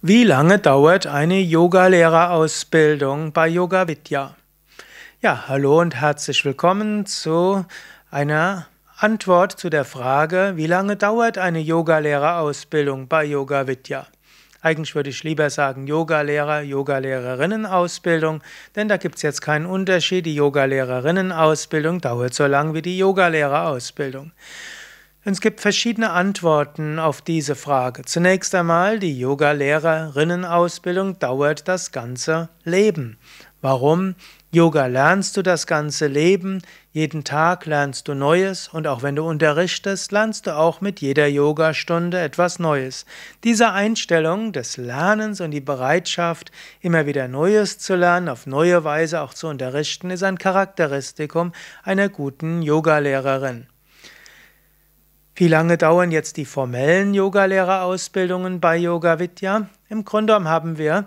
Wie lange dauert eine Yogalehrerausbildung bei Yoga Vidya? Ja, hallo und herzlich willkommen zu einer Antwort zu der Frage, wie lange dauert eine Yogalehrerausbildung bei Yoga Vidya? Eigentlich würde ich lieber sagen Yogalehrer, Yogalehrerinnenausbildung, denn da gibt es jetzt keinen Unterschied. Die Yogalehrerinnenausbildung dauert so lang wie die Yogalehrerausbildung. Es gibt verschiedene Antworten auf diese Frage. Zunächst einmal, die Yoga-Lehrerinnen-Ausbildung dauert das ganze Leben. Warum? Yoga lernst du das ganze Leben, jeden Tag lernst du Neues und auch wenn du unterrichtest, lernst du auch mit jeder Yogastunde etwas Neues. Diese Einstellung des Lernens und die Bereitschaft, immer wieder Neues zu lernen, auf neue Weise auch zu unterrichten, ist ein Charakteristikum einer guten Yogalehrerin. Wie lange dauern jetzt die formellen Yogalehrerausbildungen bei Yoga Vidya? Im Grunde haben wir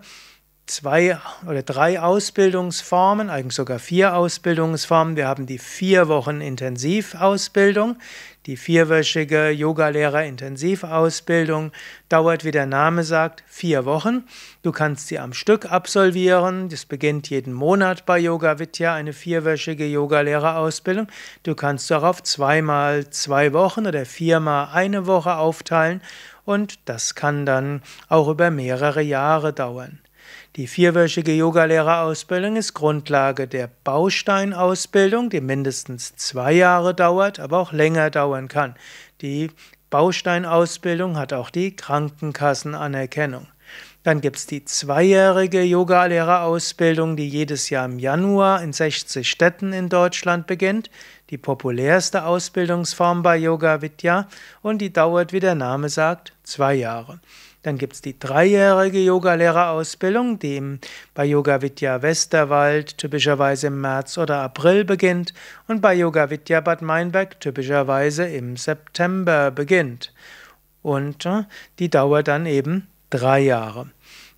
zwei oder drei Ausbildungsformen, eigentlich sogar vier Ausbildungsformen. Wir haben die vier Wochen Intensivausbildung. Die vierwöchige Yogalehrer-Intensivausbildung dauert, wie der Name sagt, vier Wochen. Du kannst sie am Stück absolvieren. Das beginnt jeden Monat bei Yoga Vidya, eine vierwöchige Yogalehrerausbildung. Du kannst darauf zweimal zwei Wochen oder viermal eine Woche aufteilen und das kann dann auch über mehrere Jahre dauern. Die vierwöchige Yogalehrerausbildung ist Grundlage der Bausteinausbildung, die mindestens zwei Jahre dauert, aber auch länger dauern kann. Die Bausteinausbildung hat auch die Krankenkassenanerkennung. Dann gibt es die zweijährige Yogalehrerausbildung, die jedes Jahr im Januar in 60 Städten in Deutschland beginnt. Die populärste Ausbildungsform bei Yoga Vidya und die dauert, wie der Name sagt, zwei Jahre. Dann gibt es die dreijährige Yogalehrerausbildung, die bei Yoga Vidya Westerwald typischerweise im März oder April beginnt und bei Yoga Vidya Bad Meinberg typischerweise im September beginnt. Und äh, die dauert dann eben drei Jahre.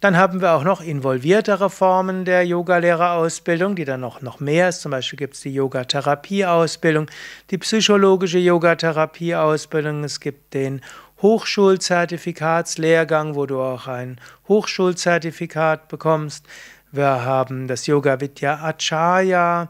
Dann haben wir auch noch involviertere Formen der Yogalehrerausbildung, die dann noch, noch mehr ist. Zum Beispiel gibt es die Yogatherapieausbildung, die psychologische Yogatherapieausbildung, es gibt den Hochschulzertifikatslehrgang, wo du auch ein Hochschulzertifikat bekommst. Wir haben das Yoga Vidya Acharya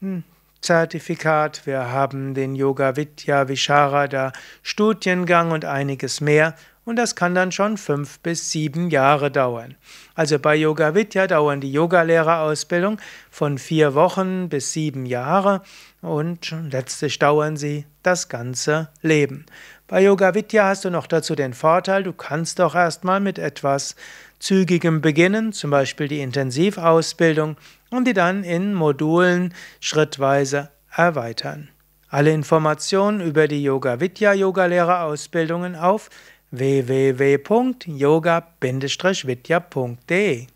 hm, Zertifikat, wir haben den Yoga Vidya Visharada Studiengang und einiges mehr und das kann dann schon fünf bis sieben Jahre dauern. Also bei Yoga Vidya dauern die Yogalehrerausbildung von vier Wochen bis sieben Jahre und letztlich dauern sie das ganze Leben. Bei Yoga Vidya hast du noch dazu den Vorteil, du kannst doch erstmal mit etwas zügigem beginnen, zum Beispiel die Intensivausbildung und die dann in Modulen schrittweise erweitern. Alle Informationen über die Yoga Vidya Yogalehrerausbildungen auf www.yoga-vidya.de